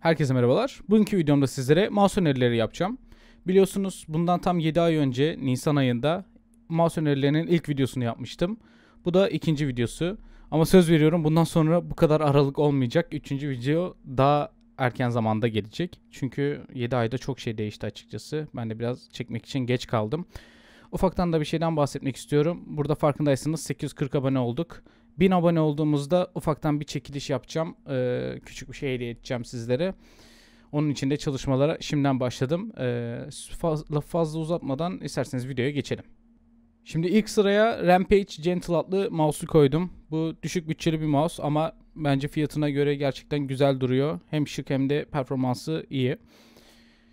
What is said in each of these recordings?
Herkese merhabalar. Bugünkü videomda sizlere mouse önerileri yapacağım. Biliyorsunuz bundan tam 7 ay önce Nisan ayında mouse önerilerinin ilk videosunu yapmıştım. Bu da ikinci videosu. Ama söz veriyorum bundan sonra bu kadar aralık olmayacak. Üçüncü video daha erken zamanda gelecek. Çünkü 7 ayda çok şey değişti açıkçası. Ben de biraz çekmek için geç kaldım. Ufaktan da bir şeyden bahsetmek istiyorum. Burada farkındaysanız 840 abone olduk. 1000 abone olduğumuzda ufaktan bir çekiliş yapacağım. Ee, küçük bir şey hediye edeceğim sizlere. Onun için de çalışmalara şimdiden başladım. Ee, fazla, fazla uzatmadan isterseniz videoya geçelim. Şimdi ilk sıraya Rampage Gentle adlı mouse'u koydum. Bu düşük bütçeli bir mouse ama bence fiyatına göre gerçekten güzel duruyor. Hem şık hem de performansı iyi.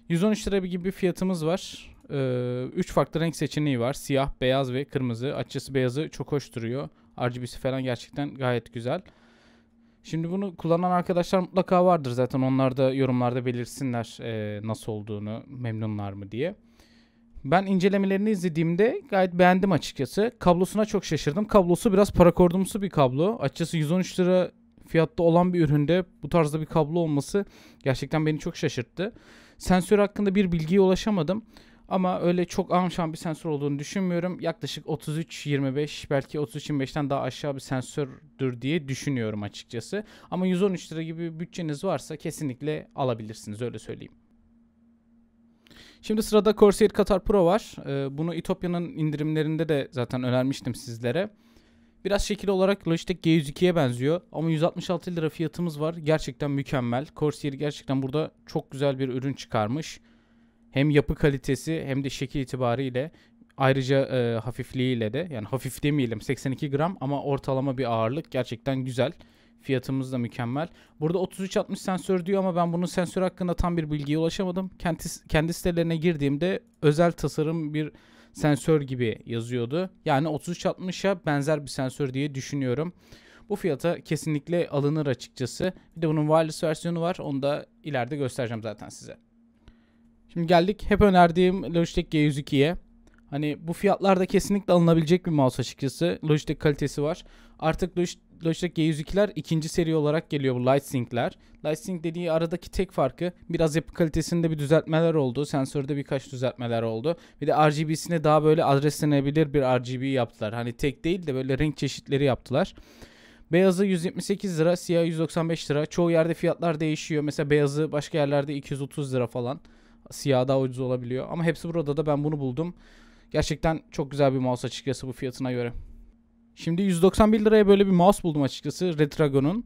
113 lira gibi bir fiyatımız var. 3 ee, farklı renk seçeneği var. Siyah, beyaz ve kırmızı. Açıkçası beyazı çok hoş duruyor. RGB'si falan gerçekten gayet güzel. Şimdi bunu kullanan arkadaşlar mutlaka vardır zaten. Onlar da yorumlarda belirsinler e, nasıl olduğunu, memnunlar mı diye. Ben incelemelerini izlediğimde gayet beğendim açıkçası. Kablosuna çok şaşırdım. Kablosu biraz parakordumsu bir kablo. Açıkçası 113 lira fiyatta olan bir üründe bu tarzda bir kablo olması gerçekten beni çok şaşırttı. Sensör hakkında bir bilgiye ulaşamadım. Ama öyle çok amşan bir sensör olduğunu düşünmüyorum. Yaklaşık 33-25 belki 33-25'ten daha aşağı bir sensördür diye düşünüyorum açıkçası. Ama 113 lira gibi bir bütçeniz varsa kesinlikle alabilirsiniz öyle söyleyeyim. Şimdi sırada Corsair Qatar Pro var. Ee, bunu Etopya'nın indirimlerinde de zaten önermiştim sizlere. Biraz şekil olarak Logitech G102'ye benziyor ama 166 lira fiyatımız var. Gerçekten mükemmel. Corsair gerçekten burada çok güzel bir ürün çıkarmış hem yapı kalitesi hem de şekil itibariyle ayrıca e, hafifliğiyle de yani hafif demeyelim 82 gram ama ortalama bir ağırlık gerçekten güzel. Fiyatımız da mükemmel. Burada 3360 sensör diyor ama ben bunun sensör hakkında tam bir bilgiye ulaşamadım. Kendi, kendi sitelerine girdiğimde özel tasarım bir sensör gibi yazıyordu. Yani 3360'a benzer bir sensör diye düşünüyorum. Bu fiyata kesinlikle alınır açıkçası. Bir de bunun wireless versiyonu var. Onu da ileride göstereceğim zaten size. Şimdi geldik hep önerdiğim Logitech G102'ye. Hani bu fiyatlarda kesinlikle alınabilecek bir mouse açıkçası. Logitech kalitesi var. Artık Logitech G102'ler ikinci seri olarak geliyor bu Lightsync'ler. Lightsync dediği aradaki tek farkı biraz yapı kalitesinde bir düzeltmeler oldu. Sensörde birkaç düzeltmeler oldu. Bir de RGB'sine daha böyle adreslenebilir bir RGB yaptılar. Hani tek değil de böyle renk çeşitleri yaptılar. Beyazı 178 lira, siyah 195 lira. Çoğu yerde fiyatlar değişiyor. Mesela beyazı başka yerlerde 230 lira falan. Siyah daha ucuz olabiliyor. Ama hepsi burada da ben bunu buldum. Gerçekten çok güzel bir mouse açıkçası bu fiyatına göre. Şimdi 191 liraya böyle bir mouse buldum açıkçası Retragon'un.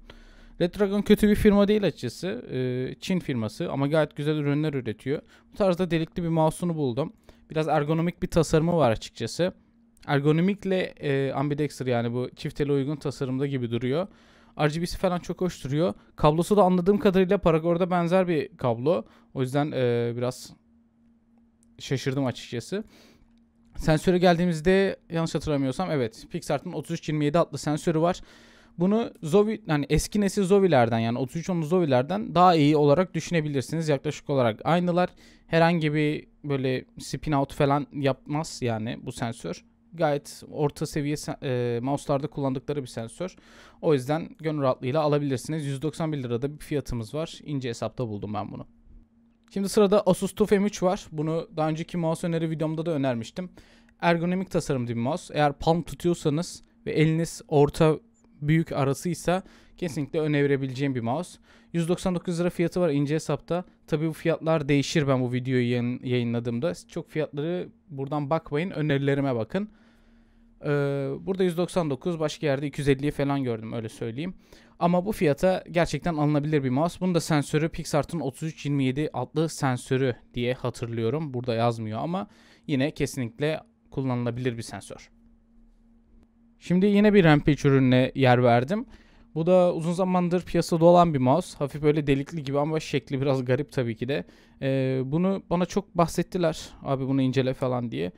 Retragon kötü bir firma değil açıkçası. Ee, Çin firması ama gayet güzel ürünler üretiyor. Bu tarzda delikli bir mouse'unu buldum. Biraz ergonomik bir tasarımı var açıkçası. Ergonomikle e, ambidexter yani bu çift ele uygun tasarımda gibi duruyor. RGB'si falan çok hoş duruyor. Kablosu da anladığım kadarıyla Paragor'da benzer bir kablo. O yüzden e, biraz şaşırdım açıkçası. Sensöre geldiğimizde yanlış hatırlamıyorsam evet Pixart'ın 3327 adlı sensörü var. Bunu Zovi hani eski nesil Zovi'lerden yani 3310 Zovi'lerden daha iyi olarak düşünebilirsiniz. Yaklaşık olarak aynılar. Herhangi bir böyle spin out falan yapmaz yani bu sensör gayet orta seviye e, mouse'larda kullandıkları bir sensör. O yüzden gönül rahatlığıyla alabilirsiniz. 191 lirada bir fiyatımız var. İnce hesapta buldum ben bunu. Şimdi sırada Asus TUF M3 var. Bunu daha önceki mouse öneri videomda da önermiştim. Ergonomik tasarımlı bir mouse. Eğer palm tutuyorsanız ve eliniz orta büyük arasıysa kesinlikle önerebileceğim bir mouse. 199 lira fiyatı var ince hesapta. Tabi bu fiyatlar değişir ben bu videoyu yayın, yayınladığımda. Çok fiyatları buradan bakmayın önerilerime bakın. Ee, burada 199 başka yerde 250'yi falan gördüm öyle söyleyeyim. Ama bu fiyata gerçekten alınabilir bir mouse. Bunun da sensörü Pixart'ın 3327 adlı sensörü diye hatırlıyorum. Burada yazmıyor ama yine kesinlikle kullanılabilir bir sensör. Şimdi yine bir Rampage ürününe yer verdim. Bu da uzun zamandır piyasada olan bir mouse. Hafif böyle delikli gibi ama şekli biraz garip tabii ki de. Ee, bunu bana çok bahsettiler. Abi bunu incele falan diye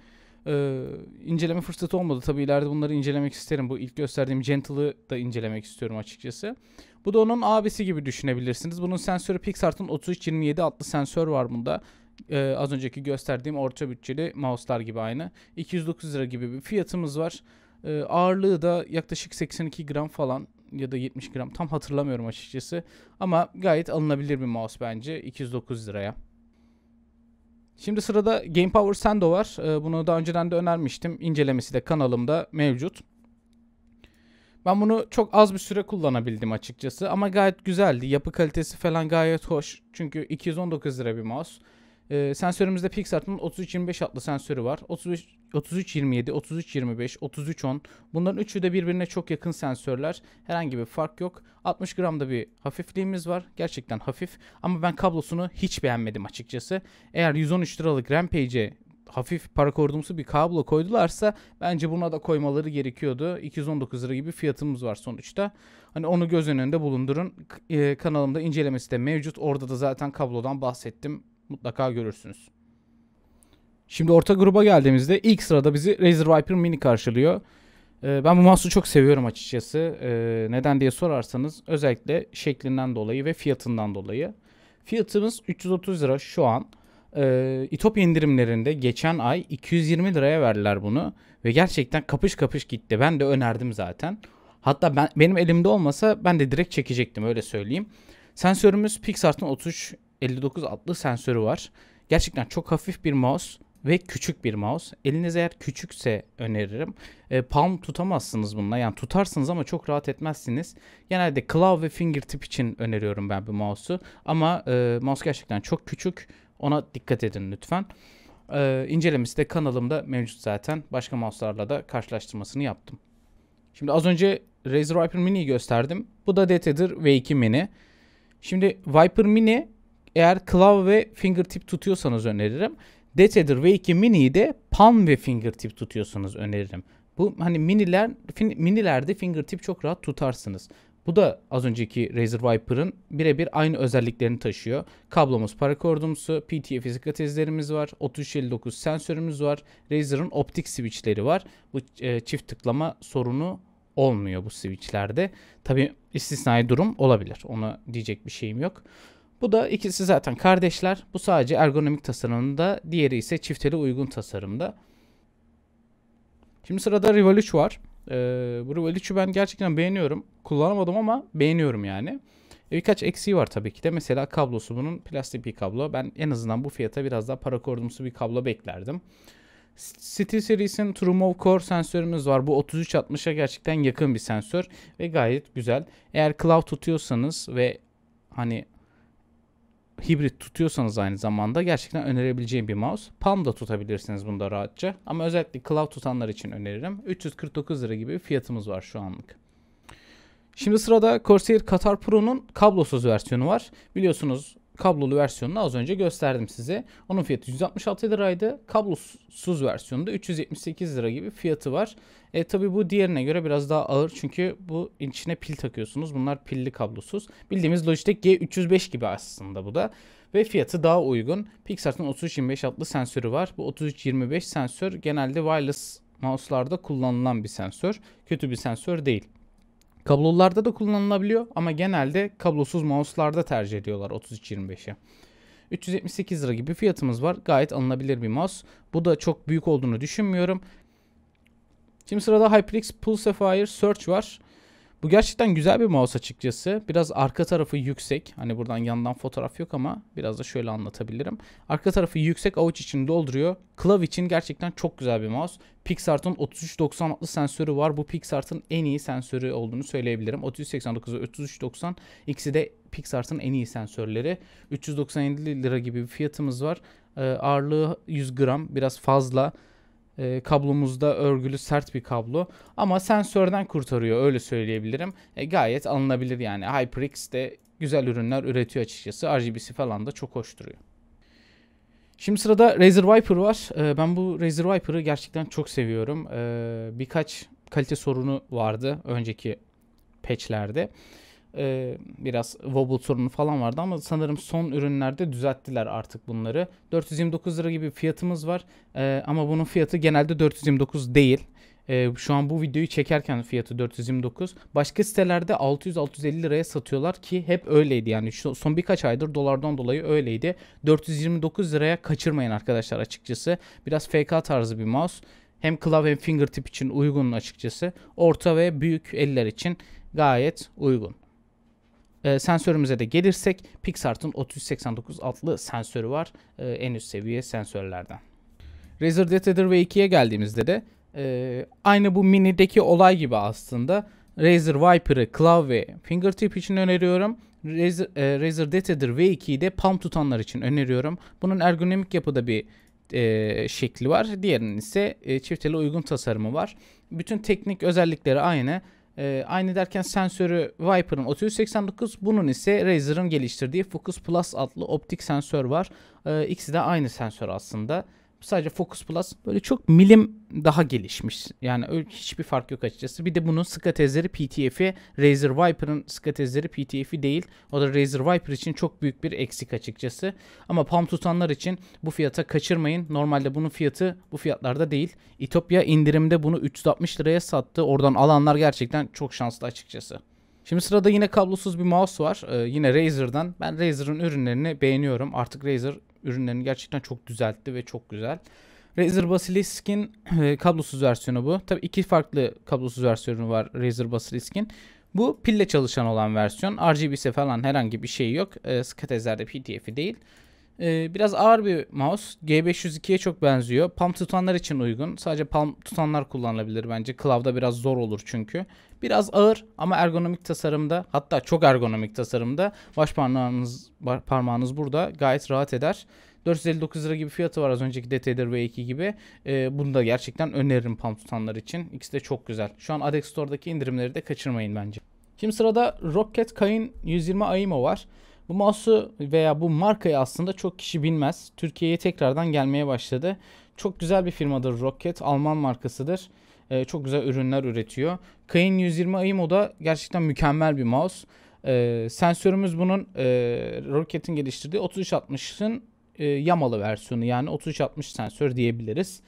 e, inceleme fırsatı olmadı. Tabii ileride bunları incelemek isterim. Bu ilk gösterdiğim Gentle'ı da incelemek istiyorum açıkçası. Bu da onun abisi gibi düşünebilirsiniz. Bunun sensörü Pixart'ın 3327 adlı sensör var bunda. Ee, az önceki gösterdiğim orta bütçeli mouse'lar gibi aynı. 209 lira gibi bir fiyatımız var. Ee, ağırlığı da yaklaşık 82 gram falan ya da 70 gram tam hatırlamıyorum açıkçası. Ama gayet alınabilir bir mouse bence 209 liraya. Şimdi sırada Game Power Sendo var. Ee, bunu daha önceden de önermiştim. İncelemesi de kanalımda mevcut. Ben bunu çok az bir süre kullanabildim açıkçası ama gayet güzeldi. Yapı kalitesi falan gayet hoş. Çünkü 219 lira bir mouse. E, sensörümüzde Pixart'ın 3325 adlı sensörü var. 33 3327, 3325, 3310 bunların üçü de birbirine çok yakın sensörler. Herhangi bir fark yok. 60 gramda bir hafifliğimiz var. Gerçekten hafif ama ben kablosunu hiç beğenmedim açıkçası. Eğer 113 liralık Rampage'e hafif parakordumsu bir kablo koydularsa bence buna da koymaları gerekiyordu. 219 lira gibi fiyatımız var sonuçta. Hani onu göz önünde bulundurun. Ee, kanalımda incelemesi de mevcut. Orada da zaten kablodan bahsettim mutlaka görürsünüz. Şimdi orta gruba geldiğimizde ilk sırada bizi Razer Viper Mini karşılıyor. Ee, ben bu mouse'u çok seviyorum açıkçası. Ee, neden diye sorarsanız özellikle şeklinden dolayı ve fiyatından dolayı. Fiyatımız 330 lira şu an. Ee, İtop indirimlerinde geçen ay 220 liraya verdiler bunu. Ve gerçekten kapış kapış gitti. Ben de önerdim zaten. Hatta ben, benim elimde olmasa ben de direkt çekecektim öyle söyleyeyim. Sensörümüz Pixart'ın 33 59 adlı sensörü var. Gerçekten çok hafif bir mouse ve küçük bir mouse. Eliniz eğer küçükse öneririm. E, palm tutamazsınız bununla. Yani tutarsınız ama çok rahat etmezsiniz. Genelde claw ve fingertip için öneriyorum ben bu mouse'u. Ama e, mouse gerçekten çok küçük. Ona dikkat edin lütfen. E, incelemesi de kanalımda mevcut zaten. Başka mouse'larla da karşılaştırmasını yaptım. Şimdi az önce Razer Viper Mini'yi gösterdim. Bu da Detedir V2 Mini. Şimdi Viper Mini eğer klavye ve fingertip tutuyorsanız öneririm. Detector V2 Mini'yi de palm ve fingertip tutuyorsanız öneririm. Bu hani miniler fin, minilerde fingertip çok rahat tutarsınız. Bu da az önceki Razer Viper'ın birebir aynı özelliklerini taşıyor. Kablomuz parakordumsu, PTF fizik tezlerimiz var, 3359 sensörümüz var, Razer'ın optik switchleri var. Bu e, çift tıklama sorunu olmuyor bu switchlerde. Tabi istisnai durum olabilir. Ona diyecek bir şeyim yok. Bu da ikisi zaten kardeşler. Bu sadece ergonomik tasarımda, diğeri ise çifteli uygun tasarımda. Şimdi sırada Rival 3 var. Ee, bu Rival 3'ü ben gerçekten beğeniyorum. Kullanamadım ama beğeniyorum yani. E, birkaç eksiği var tabii ki de. Mesela kablosu bunun plastik bir kablo. Ben en azından bu fiyata biraz daha para kordumsu bir kablo beklerdim. City SteelSeries'in TrueMove Core sensörümüz var. Bu 3360'a gerçekten yakın bir sensör ve gayet güzel. Eğer cloud tutuyorsanız ve hani hibrit tutuyorsanız aynı zamanda gerçekten önerebileceğim bir mouse. Palm da tutabilirsiniz bunda rahatça. Ama özellikle Cloud tutanlar için öneririm. 349 lira gibi bir fiyatımız var şu anlık. Şimdi sırada Corsair Qatar Pro'nun kablosuz versiyonu var. Biliyorsunuz Kablolu versiyonunu az önce gösterdim size. Onun fiyatı 166 liraydı. Kablosuz versiyonunda 378 lira gibi fiyatı var. E, tabii bu diğerine göre biraz daha ağır çünkü bu içine pil takıyorsunuz. Bunlar pilli kablosuz. Bildiğimiz Logitech G305 gibi aslında bu da. Ve fiyatı daha uygun. Pixart'ın 3325 adlı sensörü var. Bu 3325 sensör genelde wireless mouse'larda kullanılan bir sensör. Kötü bir sensör değil. Kablolarda da kullanılabiliyor ama genelde kablosuz mouse'larda tercih ediyorlar 3325'i. 378 lira gibi fiyatımız var. Gayet alınabilir bir mouse. Bu da çok büyük olduğunu düşünmüyorum. Şimdi sırada HyperX Pulsefire Search var. Bu gerçekten güzel bir mouse açıkçası. Biraz arka tarafı yüksek. Hani buradan yandan fotoğraf yok ama biraz da şöyle anlatabilirim. Arka tarafı yüksek avuç için dolduruyor. Klav için gerçekten çok güzel bir mouse. Pixart'ın 3390 adlı sensörü var. Bu Pixart'ın en iyi sensörü olduğunu söyleyebilirim. 3389 ve 3390 ikisi de Pixart'ın en iyi sensörleri. 397 lira gibi bir fiyatımız var. Ee, ağırlığı 100 gram biraz fazla. E, kablomuzda örgülü sert bir kablo ama sensörden kurtarıyor öyle söyleyebilirim. E, gayet alınabilir yani HyperX de güzel ürünler üretiyor açıkçası. RGB'si falan da çok hoş duruyor. Şimdi sırada Razer Viper var. E, ben bu Razer Viper'ı gerçekten çok seviyorum. E, birkaç kalite sorunu vardı önceki patchlerde e, biraz wobble sorunu falan vardı ama sanırım son ürünlerde düzelttiler artık bunları. 429 lira gibi fiyatımız var e, ama bunun fiyatı genelde 429 değil. E, şu an bu videoyu çekerken fiyatı 429. Başka sitelerde 600-650 liraya satıyorlar ki hep öyleydi yani şu, son birkaç aydır dolardan dolayı öyleydi. 429 liraya kaçırmayın arkadaşlar açıkçası. Biraz FK tarzı bir mouse. Hem klav hem fingertip için uygun açıkçası. Orta ve büyük eller için gayet uygun. E, sensörümüze de gelirsek Pixart'ın 389 adlı sensörü var e, en üst seviye sensörlerden. Razer Dead v 2'ye geldiğimizde de e, aynı bu minideki olay gibi aslında Razer Viper'ı ve fingertip için öneriyorum. Razer, e, Razer Dead V2'yi de palm tutanlar için öneriyorum. Bunun ergonomik yapıda bir e, şekli var. Diğerinin ise e, çift uygun tasarımı var. Bütün teknik özellikleri aynı. E, aynı derken sensörü Viper'ın 689 bunun ise Razer'ın geliştirdiği Focus Plus adlı optik sensör var. E, ikisi de aynı sensör aslında sadece Focus Plus böyle çok milim daha gelişmiş. Yani öyle hiçbir fark yok açıkçası. Bir de bunun SCA tezleri PTF'i Razer Viper'ın SCA tezleri PTF'i değil. O da Razer Viper için çok büyük bir eksik açıkçası. Ama pump tutanlar için bu fiyata kaçırmayın. Normalde bunun fiyatı bu fiyatlarda değil. İtopya indirimde bunu 360 liraya sattı. Oradan alanlar gerçekten çok şanslı açıkçası. Şimdi sırada yine kablosuz bir mouse var. Ee, yine Razer'dan. Ben Razer'ın ürünlerini beğeniyorum. Artık Razer ürünlerini gerçekten çok düzeltti ve çok güzel. Razer Basilisk'in e, kablosuz versiyonu bu. Tabii iki farklı kablosuz versiyonu var Razer Basilisk'in. Bu pille çalışan olan versiyon. RGB'si falan herhangi bir şey yok. E, SCATEZ'lerde PTF'i değil. Ee, biraz ağır bir mouse. G502'ye çok benziyor. Palm tutanlar için uygun. Sadece palm tutanlar kullanılabilir bence. Klavda biraz zor olur çünkü. Biraz ağır ama ergonomik tasarımda hatta çok ergonomik tasarımda baş parmağınız, parmağınız burada gayet rahat eder. 459 lira gibi fiyatı var az önceki Detader V2 gibi. E, bunu da gerçekten öneririm palm tutanlar için. İkisi de çok güzel. Şu an Adex Store'daki indirimleri de kaçırmayın bence. Şimdi sırada Rocket Kayın 120 AIMO var. Bu mouse'u veya bu markayı aslında çok kişi bilmez. Türkiye'ye tekrardan gelmeye başladı. Çok güzel bir firmadır Rocket. Alman markasıdır. Ee, çok güzel ürünler üretiyor. Kayın 120 Aimo da gerçekten mükemmel bir mouse. Ee, sensörümüz bunun e, Rocket'in geliştirdiği 3360'ın e, yamalı versiyonu yani 3360 sensör diyebiliriz.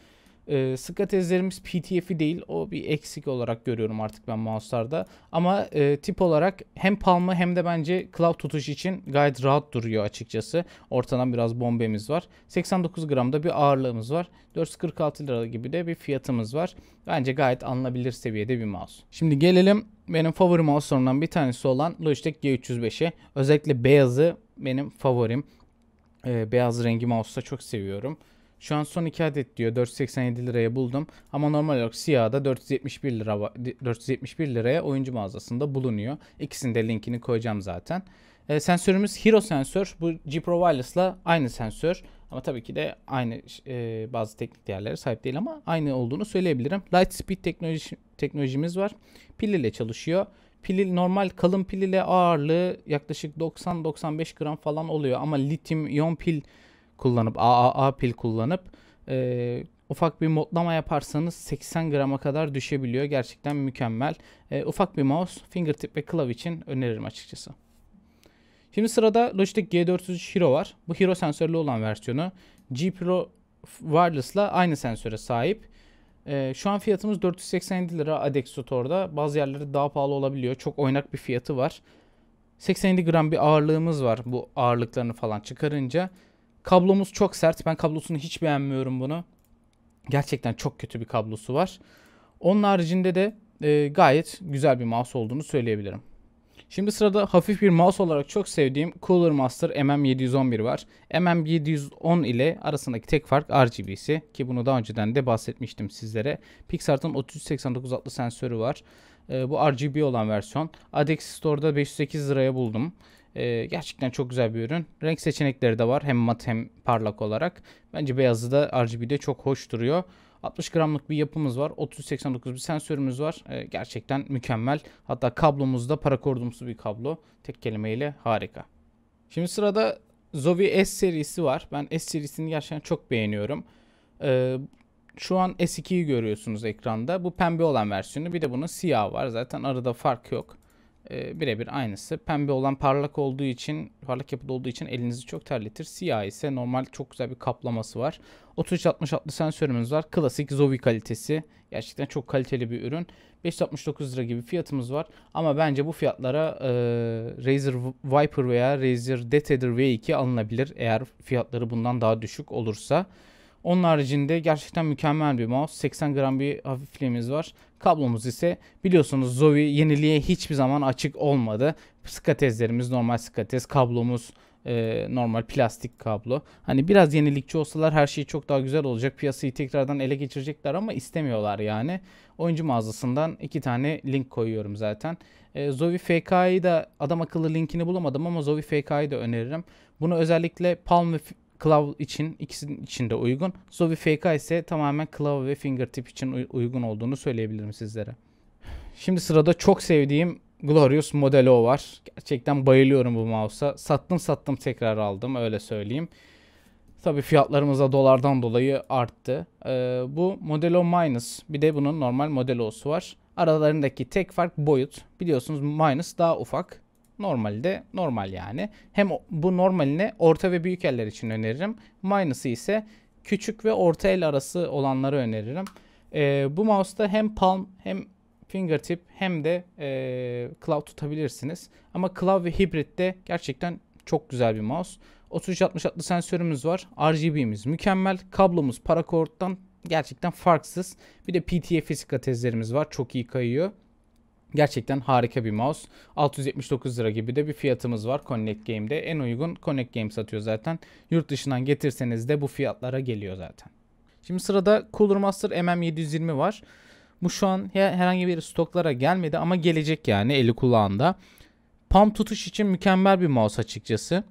E, sıkı tezlerimiz PTF'i değil. O bir eksik olarak görüyorum artık ben mouse'larda. Ama e, tip olarak hem palma hem de bence cloud tutuş için gayet rahat duruyor açıkçası. Ortadan biraz bombemiz var. 89 gramda bir ağırlığımız var. 446 lira gibi de bir fiyatımız var. Bence gayet anılabilir seviyede bir mouse. Şimdi gelelim benim favori mouse'larımdan bir tanesi olan Logitech G305'e. Özellikle beyazı benim favorim. E, beyaz rengi mouse'da çok seviyorum. Şu an son 2 adet diyor. 487 liraya buldum. Ama normal olarak siyah da 471 lira 471 liraya oyuncu mağazasında bulunuyor. İkisinin de linkini koyacağım zaten. E, sensörümüz Hero sensör. Bu G Pro Wireless'la aynı sensör. Ama tabii ki de aynı e, bazı teknik değerlere sahip değil ama aynı olduğunu söyleyebilirim. Lightspeed teknoloji, teknolojimiz var. Pil ile çalışıyor. Pili normal kalın pil ile ağırlığı yaklaşık 90-95 gram falan oluyor ama lityum iyon pil kullanıp AAA pil kullanıp e, ufak bir modlama yaparsanız 80 grama kadar düşebiliyor. Gerçekten mükemmel. E, ufak bir mouse, fingertip ve klavye için öneririm açıkçası. Şimdi sırada Logitech G403 Hero var. Bu Hero sensörlü olan versiyonu. G Pro Wireless'la aynı sensöre sahip. E, şu an fiyatımız 487 lira Adex Store'da. Bazı yerleri daha pahalı olabiliyor. Çok oynak bir fiyatı var. 87 gram bir ağırlığımız var bu ağırlıklarını falan çıkarınca. Kablomuz çok sert. Ben kablosunu hiç beğenmiyorum bunu. Gerçekten çok kötü bir kablosu var. Onun haricinde de e, gayet güzel bir mouse olduğunu söyleyebilirim. Şimdi sırada hafif bir mouse olarak çok sevdiğim Cooler Master MM711 var. MM710 ile arasındaki tek fark RGB'si ki bunu daha önceden de bahsetmiştim sizlere. Pixart'ın 389 adlı sensörü var. E, bu RGB olan versiyon. Adex Store'da 508 liraya buldum. E, gerçekten çok güzel bir ürün. Renk seçenekleri de var hem mat hem parlak olarak. Bence beyazı da RGB'de çok hoş duruyor. 60 gramlık bir yapımız var. 389 bir sensörümüz var. E, gerçekten mükemmel. Hatta kablomuz da parakordumsu bir kablo. Tek kelimeyle harika. Şimdi sırada Zowie S serisi var. Ben S serisini gerçekten çok beğeniyorum. E, şu an S2'yi görüyorsunuz ekranda. Bu pembe olan versiyonu. Bir de bunun siyah var. Zaten arada fark yok e, birebir aynısı. Pembe olan parlak olduğu için, parlak yapıda olduğu için elinizi çok terletir. Siyah ise normal çok güzel bir kaplaması var. 3360 sensörümüz var. Klasik Zowie kalitesi. Gerçekten çok kaliteli bir ürün. 569 lira gibi fiyatımız var. Ama bence bu fiyatlara e, Razer Viper veya Razer Death V2 alınabilir. Eğer fiyatları bundan daha düşük olursa. Onun haricinde gerçekten mükemmel bir mouse. 80 gram bir hafifliğimiz var. Kablomuz ise biliyorsunuz Zowie yeniliğe hiçbir zaman açık olmadı. Skatezlerimiz normal skatez, kablomuz e, normal plastik kablo. Hani biraz yenilikçi olsalar her şey çok daha güzel olacak. Piyasayı tekrardan ele geçirecekler ama istemiyorlar yani. Oyuncu mağazasından iki tane link koyuyorum zaten. E, Zovi FK'yı da adam akıllı linkini bulamadım ama Zovi FK'yı da öneririm. Bunu özellikle Palm ve Cloud için ikisinin içinde uygun. Zovi FK ise tamamen klavye ve fingertip için uygun olduğunu söyleyebilirim sizlere. Şimdi sırada çok sevdiğim Glorious Modelo var. Gerçekten bayılıyorum bu mouse'a. Sattım sattım tekrar aldım öyle söyleyeyim. Tabi fiyatlarımız da dolardan dolayı arttı. Ee, bu Modelo Minus bir de bunun normal Modelo'su var. Aralarındaki tek fark boyut. Biliyorsunuz Minus daha ufak. Normalde normal yani. Hem bu normalini orta ve büyük eller için öneririm. Minus'ı ise küçük ve orta el arası olanları öneririm. E, bu mouse'da hem palm hem fingertip hem de e, claw tutabilirsiniz. Ama claw ve hybrid de gerçekten çok güzel bir mouse. 3360 atlı sensörümüz var. RGB'miz mükemmel. Kablomuz parakorttan gerçekten farksız. Bir de PTA fizik tezlerimiz var. Çok iyi kayıyor. Gerçekten harika bir mouse. 679 lira gibi de bir fiyatımız var Connect Game'de. En uygun Connect Game satıyor zaten. Yurt dışından getirseniz de bu fiyatlara geliyor zaten. Şimdi sırada Cooler Master MM720 var. Bu şu an herhangi bir stoklara gelmedi ama gelecek yani eli kulağında. Pump tutuş için mükemmel bir mouse açıkçası.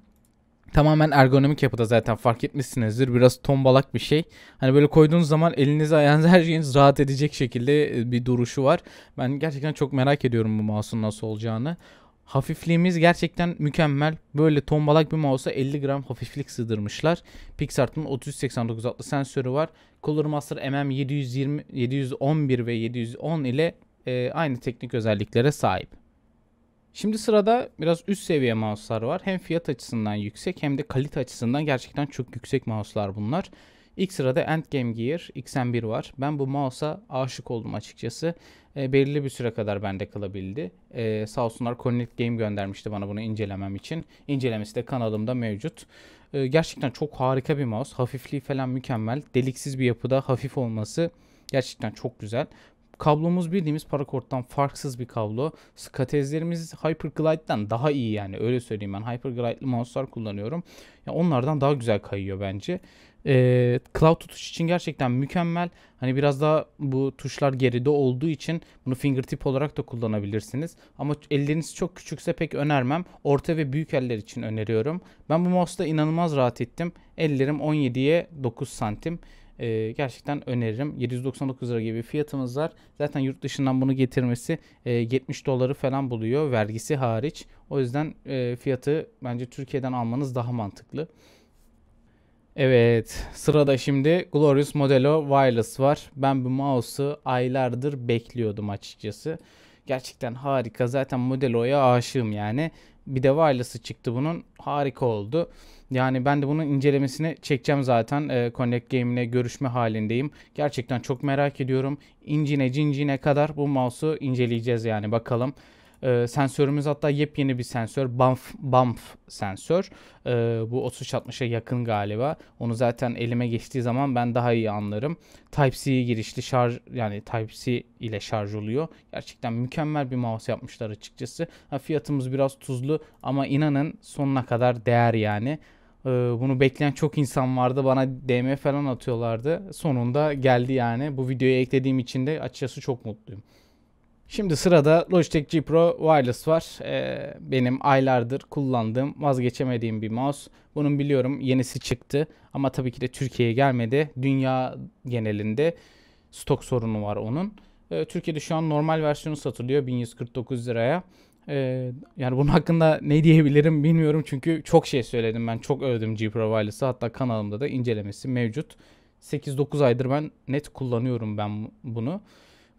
Tamamen ergonomik yapıda zaten fark etmişsinizdir. Biraz tombalak bir şey. Hani böyle koyduğunuz zaman elinizi ayağınızı her şeyiniz rahat edecek şekilde e, bir duruşu var. Ben gerçekten çok merak ediyorum bu mouse'un nasıl olacağını. Hafifliğimiz gerçekten mükemmel. Böyle tombalak bir mouse'a 50 gram hafiflik sığdırmışlar. Pixart'ın 3389 adlı sensörü var. Color Master MM720, 711 ve 710 ile e, aynı teknik özelliklere sahip. Şimdi sırada biraz üst seviye mouse'lar var. Hem fiyat açısından yüksek hem de kalite açısından gerçekten çok yüksek mouse'lar bunlar. İlk sırada Endgame Gear XM1 var. Ben bu mouse'a aşık oldum açıkçası. E, belirli bir süre kadar bende kalabildi. E, sağ olsunlar Connect Game göndermişti bana bunu incelemem için. İncelemesi de kanalımda mevcut. E, gerçekten çok harika bir mouse. Hafifliği falan mükemmel. Deliksiz bir yapıda hafif olması gerçekten çok güzel. Kablomuz bildiğimiz parakorttan farksız bir kablo. Katezlerimiz Hyperglide'den daha iyi yani öyle söyleyeyim ben. Hyperglide'li mouse'lar kullanıyorum. Ya onlardan daha güzel kayıyor bence. E, cloud tutuş için gerçekten mükemmel. Hani biraz daha bu tuşlar geride olduğu için bunu fingertip olarak da kullanabilirsiniz. Ama elleriniz çok küçükse pek önermem. Orta ve büyük eller için öneriyorum. Ben bu mouse'da inanılmaz rahat ettim. Ellerim 17'ye 9 santim e, gerçekten öneririm. 799 lira gibi fiyatımız var. Zaten yurt dışından bunu getirmesi e, 70 doları falan buluyor vergisi hariç. O yüzden e, fiyatı bence Türkiye'den almanız daha mantıklı. Evet sırada şimdi Glorious Modelo Wireless var. Ben bu mouse'u aylardır bekliyordum açıkçası. Gerçekten harika zaten Modelo'ya aşığım yani. Bir de wireless'ı çıktı bunun. Harika oldu. Yani ben de bunun incelemesini çekeceğim zaten. E, Connect Game'le görüşme halindeyim. Gerçekten çok merak ediyorum. İncine cincine kadar bu mouse'u inceleyeceğiz yani bakalım. E, sensörümüz hatta yepyeni bir sensör. Bump, bump sensör. E, bu 3360'a yakın galiba. Onu zaten elime geçtiği zaman ben daha iyi anlarım. Type-C girişli şarj yani Type-C ile şarj oluyor. Gerçekten mükemmel bir mouse yapmışlar açıkçası. Ha, fiyatımız biraz tuzlu ama inanın sonuna kadar değer yani ee, bunu bekleyen çok insan vardı. Bana DM falan atıyorlardı. Sonunda geldi yani. Bu videoyu eklediğim için de açıkçası çok mutluyum. Şimdi sırada Logitech G Pro Wireless var. Ee, benim aylardır kullandığım, vazgeçemediğim bir mouse. Bunun biliyorum yenisi çıktı ama tabii ki de Türkiye'ye gelmedi. Dünya genelinde stok sorunu var onun. Ee, Türkiye'de şu an normal versiyonu satılıyor 1149 liraya. Ee, yani bunun hakkında ne diyebilirim bilmiyorum çünkü çok şey söyledim ben. Çok övdüm G Pro Wireless'ı hatta kanalımda da incelemesi mevcut. 8-9 aydır ben net kullanıyorum ben bunu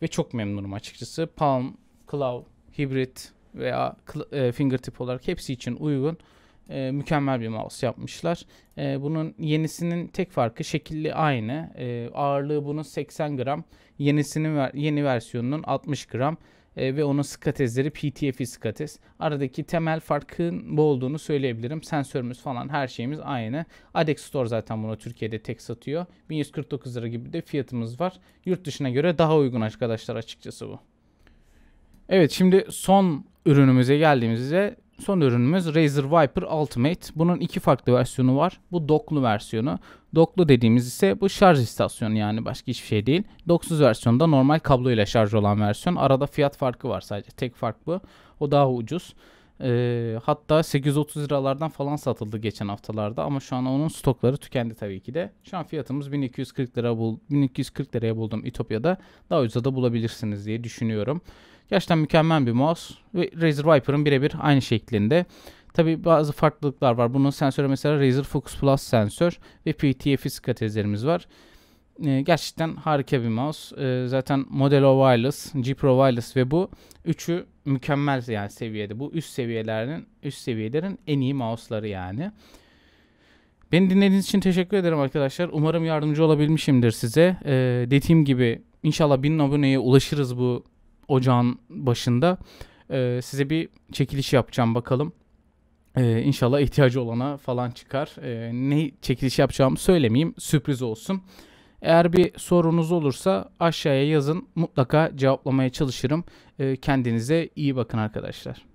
ve çok memnunum açıkçası. Palm, Cloud, Hybrid veya e, Fingertip olarak hepsi için uygun e, mükemmel bir mouse yapmışlar. E, bunun yenisinin tek farkı şekilli aynı. ağırlığı bunun 80 gram. Yenisinin yeni versiyonunun 60 gram e, ve onun skatezleri PTFE skatez. Aradaki temel farkın bu olduğunu söyleyebilirim. Sensörümüz falan her şeyimiz aynı. Adex Store zaten bunu Türkiye'de tek satıyor. 1149 lira gibi de fiyatımız var. Yurt dışına göre daha uygun arkadaşlar açıkçası bu. Evet şimdi son ürünümüze geldiğimizde son ürünümüz Razer Viper Ultimate. Bunun iki farklı versiyonu var. Bu doklu versiyonu. Doklu dediğimiz ise bu şarj istasyonu yani başka hiçbir şey değil. Doksuz versiyonda normal kablo ile şarj olan versiyon. Arada fiyat farkı var sadece. Tek fark bu. O daha ucuz. Ee, hatta 830 liralardan falan satıldı geçen haftalarda ama şu an onun stokları tükendi tabii ki de. Şu an fiyatımız 1240 lira bul 1240 liraya buldum Ütopya'da. Daha ucuza da bulabilirsiniz diye düşünüyorum. Gerçekten mükemmel bir mouse ve Razer Viper'ın birebir aynı şeklinde. Tabi bazı farklılıklar var. Bunun sensörü mesela Razer Focus Plus sensör ve PTFX kateterimiz var. E, gerçekten harika bir mouse. E, zaten Modelo Wireless, G Pro Wireless ve bu üçü mükemmel yani seviyede. Bu üst seviyelerin üst seviyelerin en iyi mouse'ları yani. Beni dinlediğiniz için teşekkür ederim arkadaşlar. Umarım yardımcı olabilmişimdir size. Ee, dediğim gibi inşallah 1000 aboneye ulaşırız bu ocağın başında e, size bir çekiliş yapacağım bakalım. Ee, inşallah ihtiyacı olana falan çıkar. Ee, ne çekiliş yapacağımı söylemeyeyim. Sürpriz olsun. Eğer bir sorunuz olursa aşağıya yazın. Mutlaka cevaplamaya çalışırım. Ee, kendinize iyi bakın arkadaşlar.